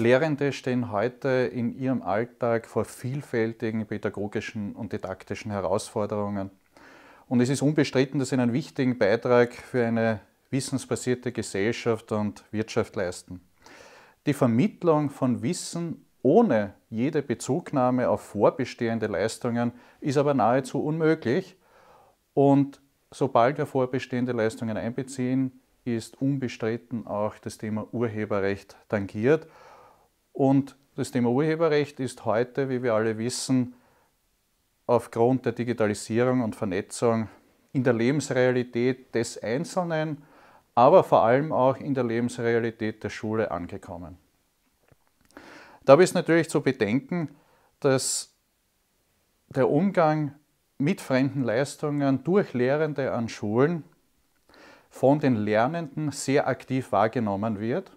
Lehrende stehen heute in ihrem Alltag vor vielfältigen pädagogischen und didaktischen Herausforderungen. Und es ist unbestritten, dass sie einen wichtigen Beitrag für eine wissensbasierte Gesellschaft und Wirtschaft leisten. Die Vermittlung von Wissen ohne jede Bezugnahme auf vorbestehende Leistungen ist aber nahezu unmöglich. Und sobald wir vorbestehende Leistungen einbeziehen, ist unbestritten auch das Thema Urheberrecht tangiert. Und das Thema Urheberrecht ist heute, wie wir alle wissen, aufgrund der Digitalisierung und Vernetzung in der Lebensrealität des Einzelnen, aber vor allem auch in der Lebensrealität der Schule angekommen. Dabei ist natürlich zu bedenken, dass der Umgang mit fremden Leistungen durch Lehrende an Schulen von den Lernenden sehr aktiv wahrgenommen wird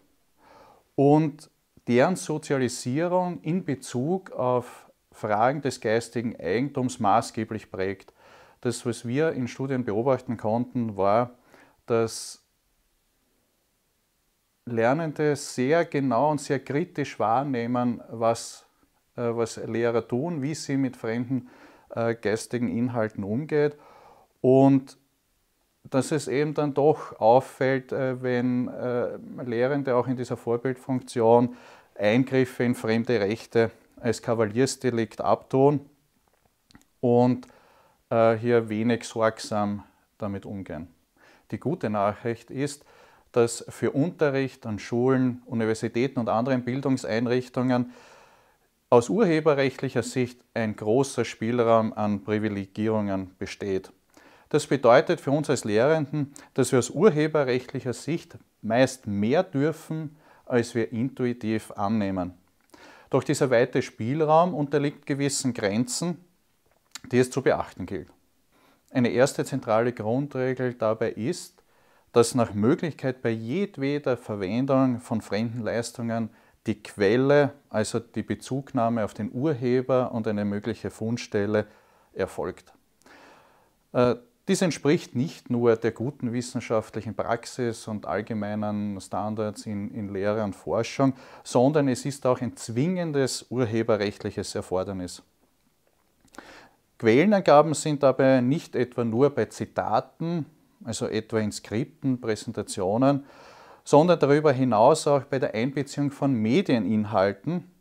und deren Sozialisierung in Bezug auf Fragen des geistigen Eigentums maßgeblich prägt. Das, was wir in Studien beobachten konnten, war, dass Lernende sehr genau und sehr kritisch wahrnehmen, was, äh, was Lehrer tun, wie sie mit fremden äh, geistigen Inhalten umgeht. Und dass es eben dann doch auffällt, äh, wenn äh, Lehrende auch in dieser Vorbildfunktion Eingriffe in fremde Rechte als Kavaliersdelikt abtun und äh, hier wenig sorgsam damit umgehen. Die gute Nachricht ist, dass für Unterricht an Schulen, Universitäten und anderen Bildungseinrichtungen aus urheberrechtlicher Sicht ein großer Spielraum an Privilegierungen besteht. Das bedeutet für uns als Lehrenden, dass wir aus urheberrechtlicher Sicht meist mehr dürfen, als wir intuitiv annehmen. Doch dieser weite Spielraum unterliegt gewissen Grenzen, die es zu beachten gilt. Eine erste zentrale Grundregel dabei ist, dass nach Möglichkeit bei jedweder Verwendung von fremden Leistungen die Quelle, also die Bezugnahme auf den Urheber und eine mögliche Fundstelle erfolgt. Äh, dies entspricht nicht nur der guten wissenschaftlichen Praxis und allgemeinen Standards in, in, Lehre und Forschung, sondern es ist auch ein zwingendes urheberrechtliches Erfordernis. Quellenangaben sind dabei nicht etwa nur bei Zitaten, also etwa in Skripten, Präsentationen, sondern darüber hinaus auch bei der Einbeziehung von Medieninhalten,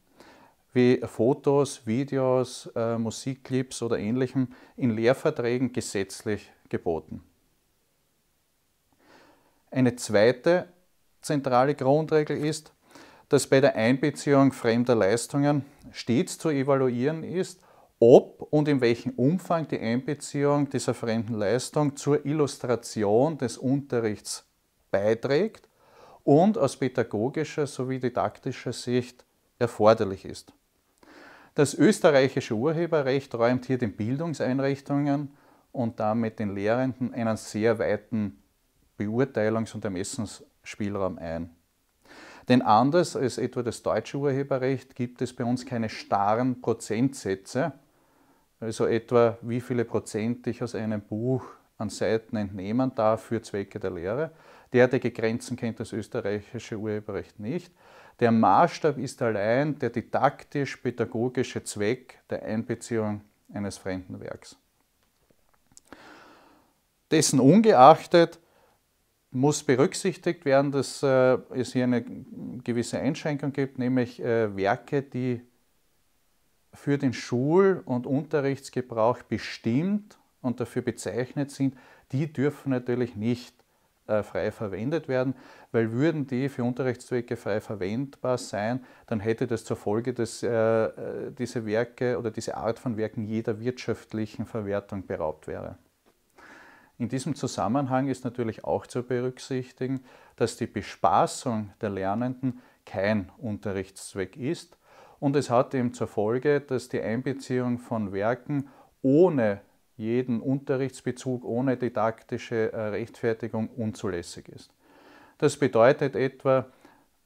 wie Fotos, Videos, äh, Musikclips oder ähnlichem in Lehrverträgen gesetzlich geboten. Eine zweite zentrale Grundregel ist, dass bei der Einbeziehung fremder Leistungen stets zu evaluieren ist, ob und in welchem Umfang die Einbeziehung dieser fremden Leistung zur Illustration des Unterrichts beiträgt und aus pädagogischer sowie didaktischer Sicht erforderlich ist. Das österreichische Urheberrecht räumt hier den Bildungseinrichtungen und damit den Lehrenden einen sehr weiten Beurteilungs- und Ermessensspielraum ein. Denn anders als etwa das deutsche Urheberrecht gibt es bei uns keine starren Prozentsätze, also etwa wie viele Prozent ich aus einem Buch an Seiten entnehmen darf für Zwecke der Lehre. Derartige Grenzen kennt das österreichische Urheberrecht nicht. Der Maßstab ist allein der didaktisch-pädagogische Zweck der Einbeziehung eines fremden Werks. Dessen ungeachtet muss berücksichtigt werden, dass äh, es hier eine gewisse Einschränkung gibt, nämlich äh, Werke, die für den Schul- und Unterrichtsgebrauch bestimmt und dafür bezeichnet sind, die dürfen natürlich nicht äh, frei verwendet werden, weil würden die für Unterrichtszwecke frei verwendbar sein, dann hätte das zur Folge, dass äh, äh, diese Werke oder diese Art von Werken jeder wirtschaftlichen Verwertung beraubt wäre. In diesem Zusammenhang ist natürlich auch zu berücksichtigen, dass die Bespaßung der Lernenden kein Unterrichtszweck ist und es hat eben zur Folge, dass die Einbeziehung von Werken ohne jeden Unterrichtsbezug ohne didaktische äh, Rechtfertigung unzulässig ist. Das bedeutet etwa,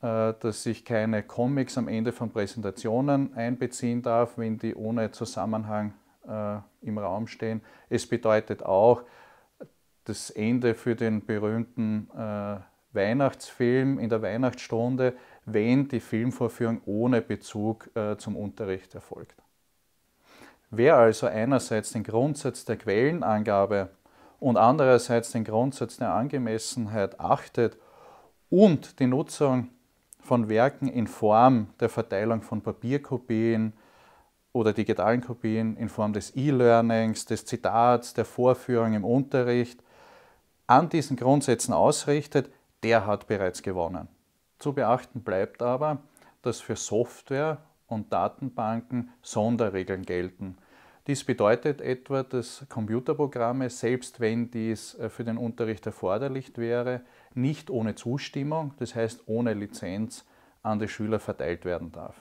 äh, dass ich keine Comics am Ende von Präsentationen einbeziehen darf, wenn die ohne Zusammenhang äh, im Raum stehen. Es bedeutet auch das Ende für den berühmten Weihnachtsfilm in der Weihnachtsstunde, wenn die Filmvorführung ohne Bezug zum Unterricht erfolgt. Wer also einerseits den Grundsatz der Quellenangabe und andererseits den Grundsatz der Angemessenheit achtet und die Nutzung von Werken in Form der Verteilung von Papierkopien oder digitalen Kopien in Form des E-Learnings, des Zitats, der Vorführung im Unterricht an diesen Grundsätzen ausrichtet, der hat bereits gewonnen. Zu beachten bleibt aber, dass für Software und Datenbanken Sonderregeln gelten. Dies bedeutet etwa, dass Computerprogramme, selbst wenn dies äh, für den Unterricht erforderlich wäre, nicht ohne Zustimmung, das heißt ohne Lizenz, an die Schüler verteilt werden darf.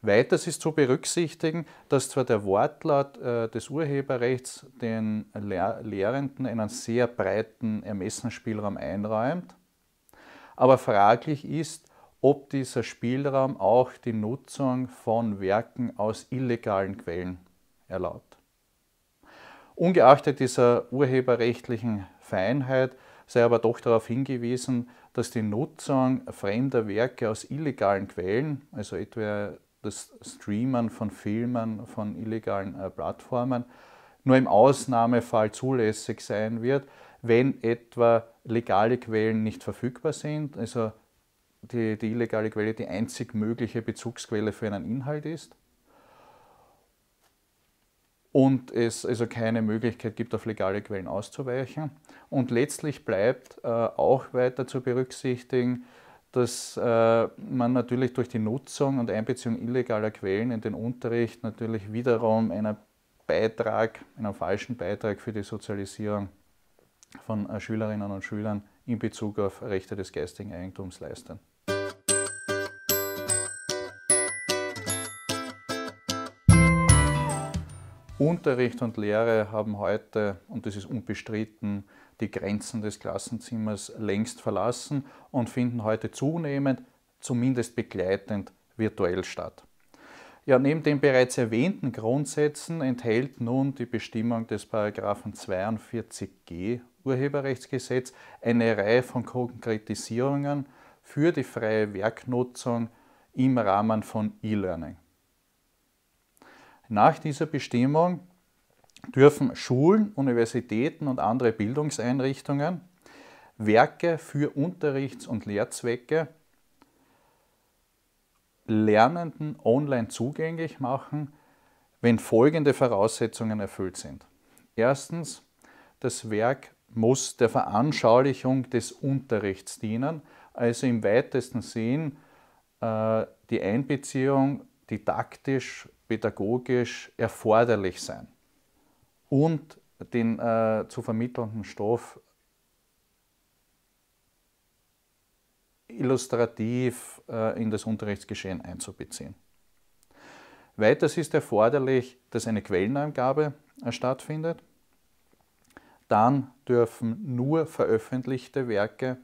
Weiters ist zu berücksichtigen, dass zwar der Wortlaut äh, des Urheberrechts den Lehrenden einen sehr breiten Ermessensspielraum einräumt, aber fraglich ist, ob dieser Spielraum auch die Nutzung von Werken aus illegalen Quellen erlaubt. Ungeachtet dieser urheberrechtlichen Feinheit sei aber doch darauf hingewiesen, dass die Nutzung fremder Werke aus illegalen Quellen, also etwa das Streamen von Filmen von illegalen äh, Plattformen, nur im Ausnahmefall zulässig sein wird, wenn etwa legale Quellen nicht verfügbar sind, also die, die illegale Quelle die einzig mögliche Bezugsquelle für einen Inhalt ist und es also keine Möglichkeit gibt, auf legale Quellen auszuweichen. Und letztlich bleibt äh, auch weiter zu berücksichtigen, dass äh, man natürlich durch die Nutzung und Einbeziehung illegaler Quellen in den Unterricht natürlich wiederum einen Beitrag, einen falschen Beitrag für die Sozialisierung von äh, Schülerinnen und Schülern in Bezug auf Rechte des geistigen Eigentums leistet. Unterricht und Lehre haben heute, und das ist unbestritten, die Grenzen des Klassenzimmers längst verlassen und finden heute zunehmend, zumindest begleitend, virtuell statt. Ja, neben den bereits erwähnten Grundsätzen enthält nun die Bestimmung des Paragraphen 42g Urheberrechtsgesetz eine Reihe von Konkretisierungen für die freie Werknutzung im Rahmen von E-Learning. Nach dieser Bestimmung dürfen Schulen, Universitäten und andere Bildungseinrichtungen Werke für Unterrichts- und Lehrzwecke Lernenden online zugänglich machen, wenn folgende Voraussetzungen erfüllt sind. Erstens, das Werk muss der Veranschaulichung des Unterrichts dienen, also im weitesten Sinn äh, die Einbeziehung didaktisch pädagogisch erforderlich sein und den äh, zu vermittelnden Stoff illustrativ äh, in das Unterrichtsgeschehen einzubeziehen. Weiters ist erforderlich, dass eine Quellenangabe äh, stattfindet. Dann dürfen nur veröffentlichte Werke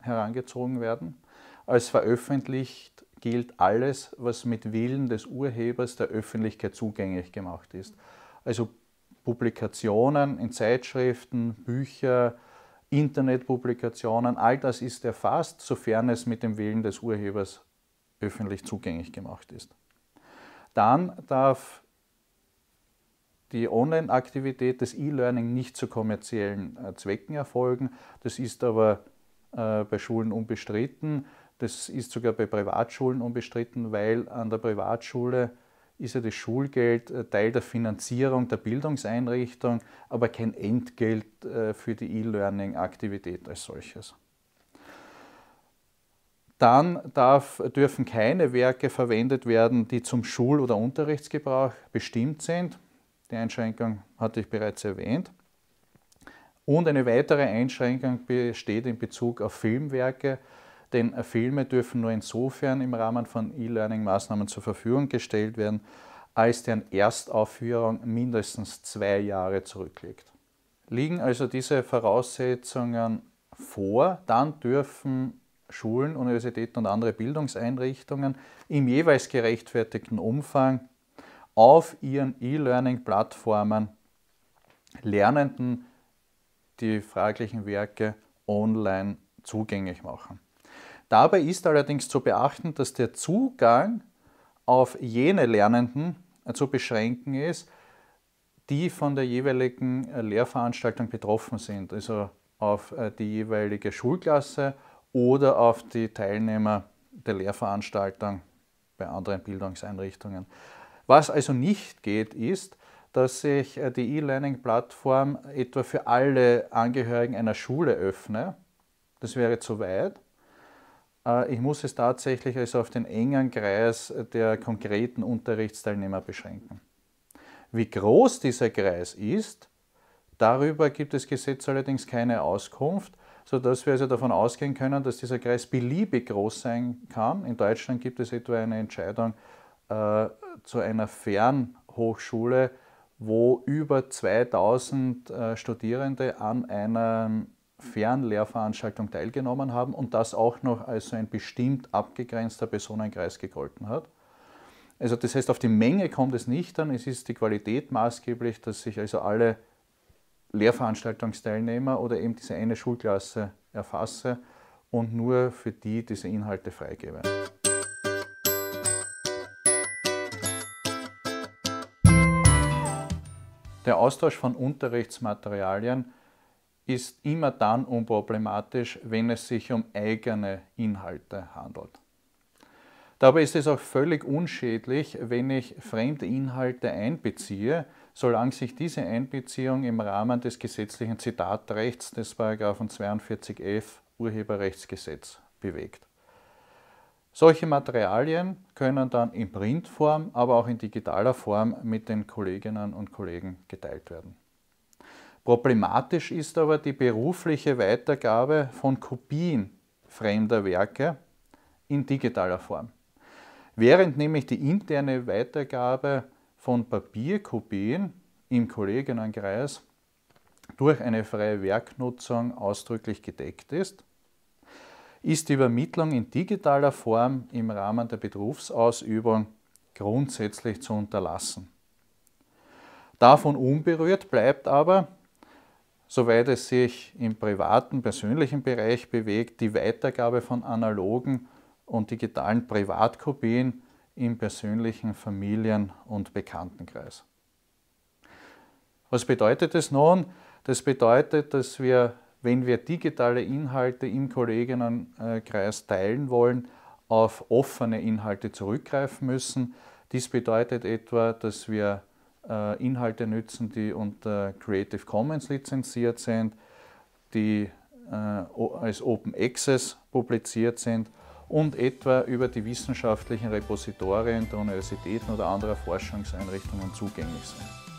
herangezogen werden. Als veröffentlicht gilt alles, was mit Willen des Urhebers der Öffentlichkeit zugänglich gemacht ist. Also Publikationen in Zeitschriften, Bücher, Internetpublikationen, all das ist erfasst, sofern es mit dem Willen des Urhebers öffentlich zugänglich gemacht ist. Dann darf die Online-Aktivität des E-Learning nicht zu kommerziellen äh, Zwecken erfolgen. Das ist aber äh, bei Schulen unbestritten. Das ist sogar bei Privatschulen unbestritten, weil an der Privatschule ist ja das Schulgeld äh, Teil der Finanzierung der Bildungseinrichtung, aber kein Entgelt äh, für die E-Learning-Aktivität als solches. Dann darf, dürfen keine Werke verwendet werden, die zum Schul- oder Unterrichtsgebrauch bestimmt sind. Die Einschränkung hatte ich bereits erwähnt. Und eine weitere Einschränkung besteht in Bezug auf Filmwerke, denn äh, Filme dürfen nur insofern im Rahmen von E-Learning-Maßnahmen zur Verfügung gestellt werden, als deren Erstaufführung mindestens zwei Jahre zurückliegt. Liegen also diese Voraussetzungen vor, dann dürfen Schulen, Universitäten und andere Bildungseinrichtungen im jeweils gerechtfertigten Umfang auf ihren E-Learning-Plattformen Lernenden die fraglichen Werke online zugänglich machen. Dabei ist allerdings zu beachten, dass der Zugang auf jene Lernenden äh, zu beschränken ist, die von der jeweiligen äh, Lehrveranstaltung betroffen sind, also auf äh, die jeweilige Schulklasse oder auf die Teilnehmer der Lehrveranstaltung bei anderen Bildungseinrichtungen. Was also nicht geht, ist, dass ich die E-Learning-Plattform etwa für alle Angehörigen einer Schule öffne. Das wäre zu weit. Äh, ich muss es tatsächlich also auf den engen Kreis der konkreten Unterrichtsteilnehmer beschränken. Wie groß dieser Kreis ist, darüber gibt das Gesetz allerdings keine Auskunft, sodass wir also davon ausgehen können, dass dieser Kreis beliebig groß sein kann. In Deutschland gibt es etwa eine Entscheidung äh, zu einer Fernhochschule, wo über 2000 äh, Studierende an einem Fernlehrveranstaltung teilgenommen haben und das auch noch als so ein bestimmt abgegrenzter Personenkreis gegolten hat. Also das heißt, auf die Menge kommt es nicht an, es ist die Qualität maßgeblich, dass sich also alle Lehrveranstaltungsteilnehmer oder eben diese eine Schulklasse erfasse und nur für die diese Inhalte freigebe. Der Austausch von Unterrichtsmaterialien ist immer dann unproblematisch, wenn es sich um eigene Inhalte handelt. Dabei ist es auch völlig unschädlich, wenn ich fremde Inhalte einbeziehe, solange sich diese Einbeziehung im Rahmen des gesetzlichen Zitatrechts des 42f Urheberrechtsgesetz bewegt. Solche Materialien können dann in Printform, aber auch in digitaler Form mit den Kolleginnen und Kollegen geteilt werden. Problematisch ist aber die berufliche Weitergabe von Kopien fremder Werke in digitaler Form. Während nämlich die interne Weitergabe von Papierkopien im Kolleginnenkreis durch eine freie Werknutzung ausdrücklich gedeckt ist, ist die Übermittlung in digitaler Form im Rahmen der Berufsausübung grundsätzlich zu unterlassen. Davon unberührt bleibt aber, soweit es sich im privaten, persönlichen Bereich bewegt, die Weitergabe von analogen und digitalen Privatkopien im persönlichen Familien- und Bekanntenkreis. Was bedeutet das nun? Das bedeutet, dass wir, wenn wir digitale Inhalte im Kolleginnenkreis teilen wollen, auf offene Inhalte zurückgreifen müssen. Dies bedeutet etwa, dass wir äh, Inhalte nützen, die unter Creative Commons lizenziert sind, die äh, als Open Access publiziert sind und etwa über die wissenschaftlichen Repositorien der Universitäten oder anderer Forschungseinrichtungen zugänglich sind.